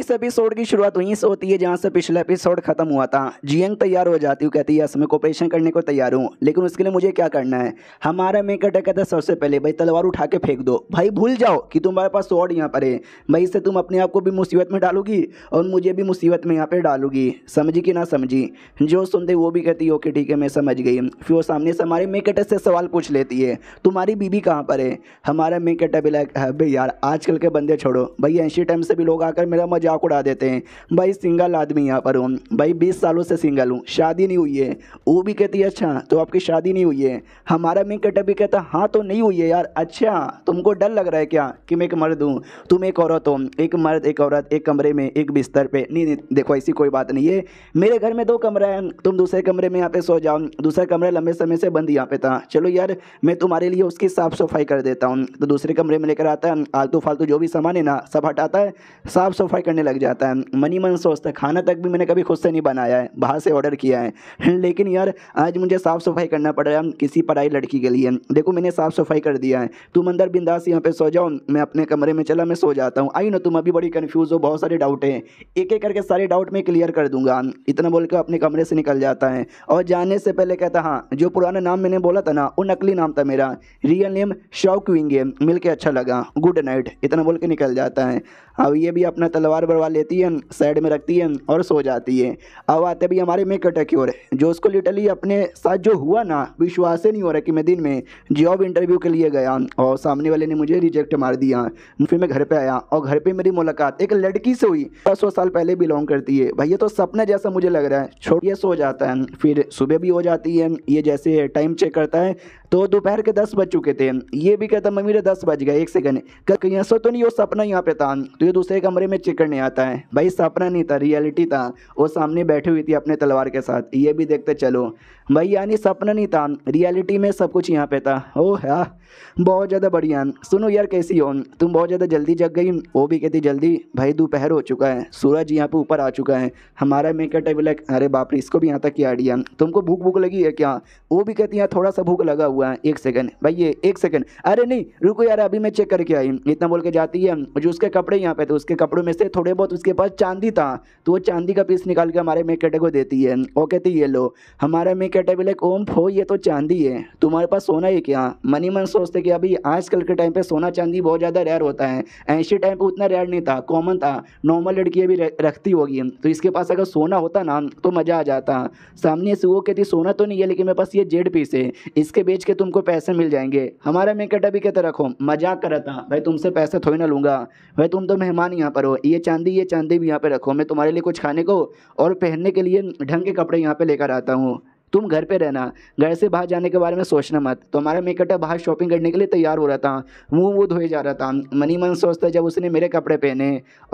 इस एपिसोड की शुरुआत वहीं से होती है जहाँ से पिछला एपिसोड खत्म हुआ था जियंग तैयार हो जाती हूँ कहती है मैं ऑपरेशन करने को तैयार हूँ लेकिन उसके लिए मुझे क्या करना है हमारा मेन अटैक कहता है सबसे पहले भाई तलवार उठा के फेंक दो भाई भूल जाओ कि तुम्हारे पास शॉर्ट यहाँ पर है भाई इससे तुम अपने आप को भी मुसीबत में डालोगी और मुझे भी मुसीबत में यहाँ पर डालोगी समझी कि ना समझी जो सुनते वो भी कहती है ओके ठीक है मैं समझ गई फिर वो सामने से हमारे मेक अटैक से सवाल पूछ लेती है तुम्हारी बीबी कहाँ पर है हमारा मेक अटैक भी लाइक भाई यार आजकल के बंदे छोड़ो भाई ऐसी टाइम से भी लोग आकर मेरा मजा मजाक उड़ा देते हैं भाई सिंगल आदमी यहाँ पर हूँ भाई बीस सालों से सिंगल हूँ शादी नहीं हुई है वो भी कहती है अच्छा तो आपकी शादी नहीं हुई है हमारा मिंग कटा भी कहता हाँ तो नहीं हुई है यार अच्छा तुमको डर लग रहा है क्या कि मैं एक मर्द हूँ तुम एक औरत हो एक मर्द एक औरत एक कमरे में एक बिस्तर पर नहीं, नहीं देखो ऐसी कोई बात नहीं है मेरे घर में दो कमरा है तुम दूसरे कमरे में यहाँ पे सो जाओ दूसरा कमरा लंबे समय से बंद यहाँ पे था चलो यार मैं तुम्हारे लिए उसकी साफ़ सफाई कर देता हूँ तो दूसरे कमरे में लेकर आता है आलतू फालतू जो भी सामान है ना सब हटाता है साफ़ सफाई करने करने लग जाता है मनी मन सोचता है खाना तक भी मैंने कभी खुद से नहीं बनाया है बाहर से ऑर्डर किया है लेकिन यार आज मुझे साफ़ सफाई करना पड़ रहा है किसी पढ़ाई लड़की के लिए देखो मैंने साफ़ सफाई कर दिया है तुम अंदर बिंदास यहाँ पर सो जाओ मैं अपने कमरे में चला मैं सो जाता हूँ आई ना तुम अभी बड़ी कन्फ्यूज़ हो बहुत सारे डाउट हैं एक एक करके सारे डाउट मैं क्लियर कर दूंगा इतना बोल के अपने कमरे से निकल जाता है और जाने से पहले कहता हाँ जो पुराना नाम मैंने बोला था ना वो नकली नाम था मेरा रियल नेम शौक विंगे मिलके अच्छा लगा गुड नाइट इतना बोल के निकल जाता है अब ये भी अपना तलवार बढ़वा लेती है साइड में रखती है और सो जाती है अब आते भी हमारे मेकटा की ओर जो उसको लिटरली अपने साथ जो हुआ ना विश्वास ही नहीं हो रहा कि मैं दिन में जॉब इंटरव्यू के लिए गया और सामने वाले ने मुझे रिजेक्ट मार दिया फिर मैं घर पर आया और घर पर मेरी मुलाकात एक लड़की से हुई दस सौ साल पहले बिलोंग करती है भाई तो सपना जैसा मुझे लग रहा है छोटे सो जाता है फिर सुबह भी हो जाती है ये जैसे टाइम चेक करता है तो दोपहर के दस बज चुके थे ये भी कहता मम्मी रे दस बज गए एक सेकंड कहीं सो तो नहीं वो सपना यहाँ पे था तो ये दूसरे कमरे में चेक करने आता है भाई सपना नहीं था रियलिटी था वो सामने बैठी हुई थी अपने तलवार के साथ ये भी देखते चलो भाई यानी सपना नहीं था रियलिटी में सब कुछ यहाँ पे था ओह यार हाँ। बहुत ज़्यादा बढ़िया सुनो यार कैसी हो तुम बहुत ज़्यादा जल्दी जग गई वो भी कहती जल्दी भाई दोपहर हो चुका है सूरज यहाँ पे ऊपर आ चुका है हमारा मेकअप टेबल अरे बाप रे इसको भी यहाँ तक किया आइडिया तुमको भूख भूख लगी है क्या वो भी कहती यहाँ थोड़ा सा भूख लगा हुआ है एक सेकंड भाई ये एक सेकंड अरे नहीं रुको यार अभी मैं चेक करके आई इतना बोल के जाती है जो उसके कपड़े यहाँ पे थे उसके कपड़ों में से थोड़े बहुत उसके पास चांदी था तो वो चांदी का पीस निकाल के हमारे मेक को देती है वो कहती ये लो हमारे मेक कैटे बोले ओम फो ये तो चांदी है तुम्हारे पास सोना है क्या मनी मन सोचते कि अभी आजकल के टाइम पर सोना चांदी बहुत ज़्यादा रेयर होता है ऐसी टाइम पर उतना रेयर नहीं था कॉमन था नॉर्मल लड़कियाँ भी रखती होगी तो इसके पास अगर सोना होता ना तो मज़ा आ जाता सामने से वो कहती सोना तो नहीं है लेकिन मेरे पास ये जेड पीस है इसके बेच के तुमको पैसे मिल जाएंगे हमारे में कटबी कहते रखो मजाक कर रहा था भाई तुमसे पैसे थोड़ी ना लूँगा भाई तुम तो मेहमान यहाँ पर हो ये चांदी ये चांदी भी यहाँ पर रखो मैं तुम्हारे लिए कुछ खाने को और पहनने के लिए ढंग के कपड़े यहाँ पर लेकर आता हूँ तुम घर पे रहना घर से बाहर जाने के बारे में सोचना मत तो हमारा मेकटा बाहर शॉपिंग करने के लिए तैयार हो रहा था मुँह वो धोए जा रहा था मनी मन सोचता जब उसने मेरे कपड़े पहने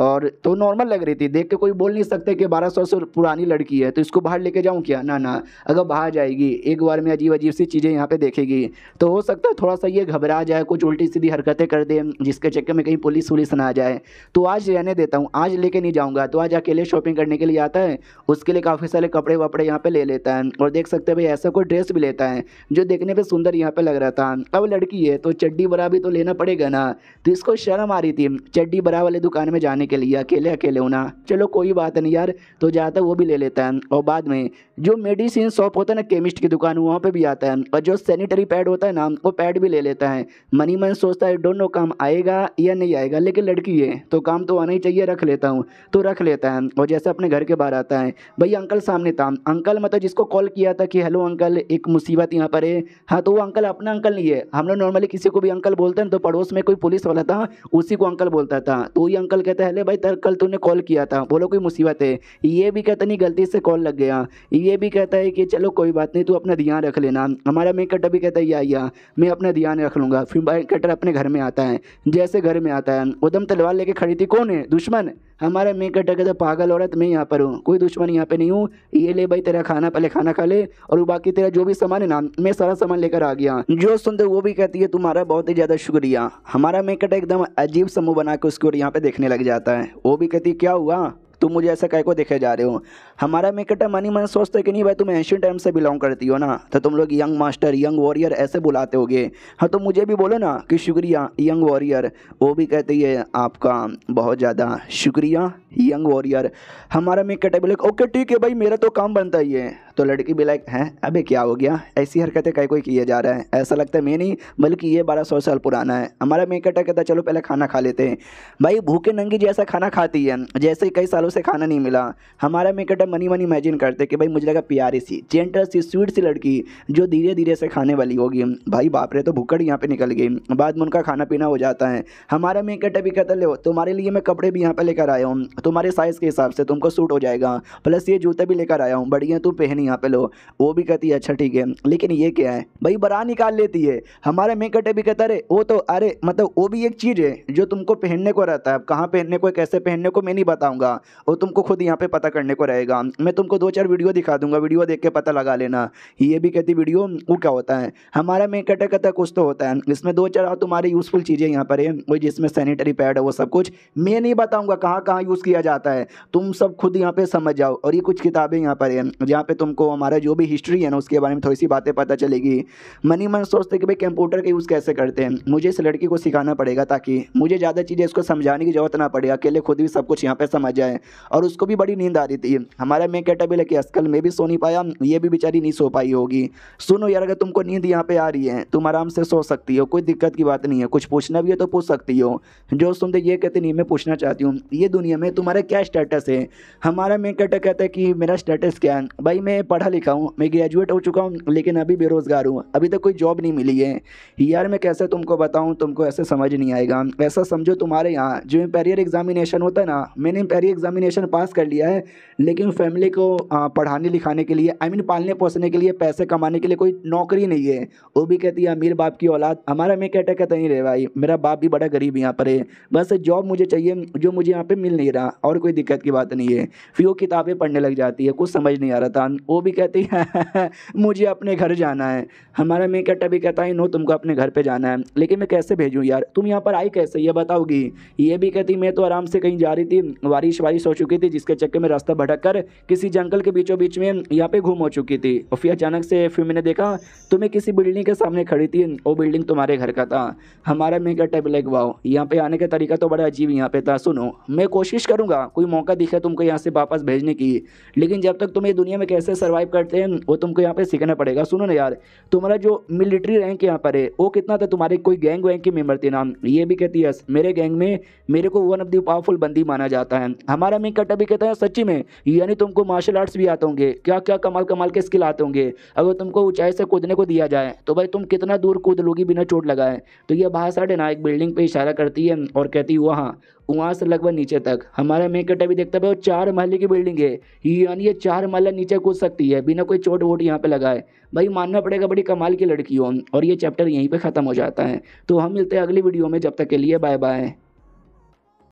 और तो नॉर्मल लग रही थी देख के कोई बोल नहीं सकते कि बारह सौ पुरानी लड़की है तो इसको बाहर लेके जाऊँ क्या ना ना अगर बाहर जाएगी एक बार में अजीब अजीब सी चीज़ें यहाँ पर देखेगी तो हो सकता है थोड़ा सा ये घबरा जाए कुछ उल्टी सीधी हरकतें कर दे जिसके चक्कर में कहीं पुलिस वुलिस ना आ जाए तो आज रहने देता हूँ आज लेके नहीं जाऊँगा तो आज अकेले शॉपिंग करने के लिए आता है उसके लिए काफ़ी सारे कपड़े वपड़े यहाँ पर ले लेता है और देख देख सकते हैं भाई ऐसा कोई ड्रेस भी लेता है जो देखने पर सुंदर यहाँ पर लग रहा था अब लड़की है तो चड्डी बरा भी तो लेना पड़ेगा ना तो इसको शर्म आ रही थी चड्डी बरा वाले दुकान में जाने के लिए अकेले अकेले होना चलो कोई बात नहीं यार तो जाता वो भी ले लेता है और बाद में जो मेडिसिन शॉप होता है ना केमिस्ट की दुकान वहाँ पर भी आता है और जो सैनिटरी पैड होता है ना वो पैड भी ले लेता है मनी मन सोचता है डोंट नो काम आएगा या नहीं आएगा लेकिन लड़की है तो काम तो आना ही चाहिए रख लेता हूँ तो रख लेता है और जैसे अपने घर के बाहर आता है भाई अंकल सामने था अंकल मतलब जिसको कॉल किया गया था कि हेलो अंकल एक मुसीबत यहाँ पर है हाँ तो वो अंकल अपना अंकल नहीं है हम लोग नॉर्मली किसी को भी अंकल बोलते हैं तो पड़ोस में कोई पुलिस वाला था उसी को अंकल बोलता था तो ये अंकल कहता है हेलो भाई तर कल तूने कॉल किया था बोलो कोई मुसीबत है ये भी कहता नहीं गलती से कॉल लग गया ये भी कहता है कि चलो कोई बात नहीं तू अपना ध्यान रख लेना हमारा मैं कटर भी कहता है या या मैं अपना ध्यान रख लूँगा फिर कटर अपने घर में आता है जैसे घर में आता है उदम तलवार लेके खड़ी थी कौन है दुश्मन हमारा मैं कट गया तो पागल हो रहा है तो मैं यहाँ पर हूँ कोई दुश्मन यहाँ पे नहीं हूँ ये ले भाई तेरा खाना पहले खाना खा ले और वो बाकी तेरा जो भी सामान है ना मैं सारा सामान लेकर आ गया जो सुनते वो भी कहती है तुम्हारा बहुत ही ज़्यादा शुक्रिया हमारा मैं कट एकदम अजीब समूह बना के ओर यहाँ पे देखने लग जाता है वो भी कहती क्या हुआ तुम मुझे ऐसा कह को देखे जा रहे हो हमारा मेकेटा मनी मन है कि नहीं भाई तुम एंशियन टाइम से बिलोंग करती हो ना तो तुम लोग यंग मास्टर यंग वॉरियर ऐसे बुलाते होगे हाँ तो मुझे भी बोलो ना कि शुक्रिया यंग वॉरियर वो भी कहते हैं आपका बहुत ज़्यादा शुक्रिया यंग वॉरियर हमारा मेकेटा भी बोले ओके ठीक है भाई मेरा तो काम बनता ही है तो लड़की भी लाइक हैं अबे क्या हो गया ऐसी हरकतें कई कोई किए जा रहा है ऐसा लगता है मैं नहीं बल्कि ये बारह सौ साल पुराना है हमारा मेकेटा कहता चलो पहले खाना खा लेते हैं भाई भूखे नंगी जैसा खाना खाती है जैसे कई सालों से खाना नहीं मिला हमारा मेकेटा बेटा मनी मनी इमेजिन करते कि भाई मुझे लगा प्यारी सी जेंटल सी स्वीट सी लड़की जो धीरे धीरे से खाने वाली होगी भाई बाप रे तो भूखड़ यहाँ पे निकल गई बाद में उनका खाना पीना हो जाता है हमारा मेकअप भी कतल हो तुम्हारे लिए मैं कपड़े भी यहाँ पर लेकर आया हूँ तुम्हारे साइज़ के हिसाब से तुमको सूट हो जाएगा प्लस ये जूते भी लेकर आया हूँ बढ़िया तू पहन यहाँ पे लो वो भी कहती है अच्छा ठीक है लेकिन ये क्या है भाई बरा निकाल लेती है हमारे मेकअप भी कहता है वो तो अरे मतलब वो भी एक चीज़ है जो तुमको पहनने को रहता है कहाँ पहनने को कैसे पहनने को मैं नहीं बताऊँगा वो तुमको खुद यहाँ पे पता करने को रहेगा मिलेगा मैं तुमको दो चार वीडियो दिखा दूंगा वीडियो देख के पता लगा लेना ये भी कहती वीडियो वो क्या होता है हमारा में कटा कटा कुछ तो होता है इसमें दो चार तुम्हारी यूज़फुल चीज़ें यहाँ पर है वही जिसमें सैनिटरी पैड है वो सब कुछ मैं नहीं बताऊँगा कहाँ कहाँ यूज़ किया जाता है तुम सब खुद यहाँ पर समझ जाओ और ये कुछ किताबें यहाँ पर हैं जहाँ पर तुमको हमारा जो भी हिस्ट्री है ना उसके बारे में थोड़ी सी बातें पता चलेगी मनी मन सोचते कि भाई कंप्यूटर का यूज़ कैसे करते हैं मुझे इस लड़की को सिखाना पड़ेगा ताकि मुझे ज़्यादा चीज़ें इसको समझाने की जरूरत ना पड़े अकेले खुद भी सब कुछ यहाँ पर समझ जाए और उसको भी बड़ी नींद आ रही थी हमारा मैं कैटेबल है कि अस्कल में भी सो नहीं पाया ये भी बेचारी नहीं सो पाई होगी सुनो यार अगर तुमको नींद यहाँ पे आ रही है तुम आराम से सो सकती हो कोई दिक्कत की बात नहीं है कुछ पूछना भी है तो पूछ सकती हो जो सुनते ये कहते नहीं मैं पूछना चाहती हूँ ये दुनिया में तुम्हारा क्या स्टेटस है हमारा मैं कैटर कहता है कि मेरा स्टेटस क्या है भाई मैं पढ़ा लिखा हूँ मैं ग्रेजुएट हो चुका हूँ लेकिन अभी बेरोज़गार हूँ अभी तक कोई जॉब नहीं मिली है यार मैं कैसे तुमको बताऊँ तुमको ऐसे समझ नहीं आएगा ऐसा समझो तुम्हारे यहाँ जो पैरियर एग्जामिनेशन होता है ना मैंने पैरियर एग्जामिनेशन पास कर लिया है लेकिन फैमिली को पढ़ाने लिखाने के लिए आई I मीन mean, पालने पोसने के लिए पैसे कमाने के लिए कोई नौकरी नहीं है वो भी कहती है अमीर बाप की औलाद हमारा मैं कहता कहता नहीं रहे भाई मेरा बाप भी बड़ा गरीब यहाँ पर है बस जॉब मुझे चाहिए जो मुझे यहाँ पर मिल नहीं रहा और कोई दिक्कत की बात नहीं है फिर वो किताबें पढ़ने लग जाती है कुछ समझ नहीं आ रहा था वो भी कहती है मुझे अपने घर जाना है हमारा मैं कहता भी कहता है नो तुमको अपने घर पर जाना है लेकिन मैं कैसे भेजूँ यार तुम यहाँ पर आई कैसे ये बताओगी ये भी कहती मैं तो आराम से कहीं जा रही थी बारिश वारिश हो चुकी थी जिसके चक्कर में रास्ता भटक कर किसी जंगल के बीचों बीच में यहाँ पे घूम हो चुकी थी और फिर अचानक से फिर मैंने देखा तुम्हें किसी बिल्डिंग के सामने खड़ी थी वो बिल्डिंग तुम्हारे घर का था हमारा मैं क्या टाइप लग वाओ यहाँ पे आने का तरीका तो बड़ा अजीब यहाँ पे था सुनो मैं कोशिश करूँगा कोई मौका दिखे तुमको यहाँ से वापस भेजने की लेकिन जब तक तुम ये दुनिया में कैसे सर्वाइव करते हैं वो तुमको यहाँ पे सीखना पड़ेगा सुनो ना यार तुम्हारा जो मिलिट्री रैंक यहाँ पर है वो कितना था तुम्हारे कोई गैंग वैंग की मेम्बर थी नाम ये भी कहती है मेरे गैंग में मेरे को वन ऑफ द पावरफुल बंदी माना जाता है हमारा मैं कटा भी कहता है सच्ची में यानी यानी तुमको मार्शल आर्ट्स भी आते होंगे क्या क्या कमाल कमाल के स्किल आते होंगे अगर तुमको ऊंचाई से कूदने को दिया जाए तो भाई तुम कितना दूर कूद लोगी बिना चोट लगाए तो यह भाषा है ना एक बिल्डिंग पर इशारा करती है और कहती है वहाँ वहाँ से लगभग नीचे तक हमारा मेन कटा भी देखता भाई वो चार महल की बिल्डिंग है यानी ये चार महल नीचे कूद सकती है बिना कोई चोट वोट यहाँ पे लगाए भाई मानना पड़ेगा बड़ी कमाल की लड़की हो और ये चैप्टर यहीं पे ख़त्म हो जाता है तो हम मिलते हैं अगली वीडियो में जब तक के लिए बाय बाय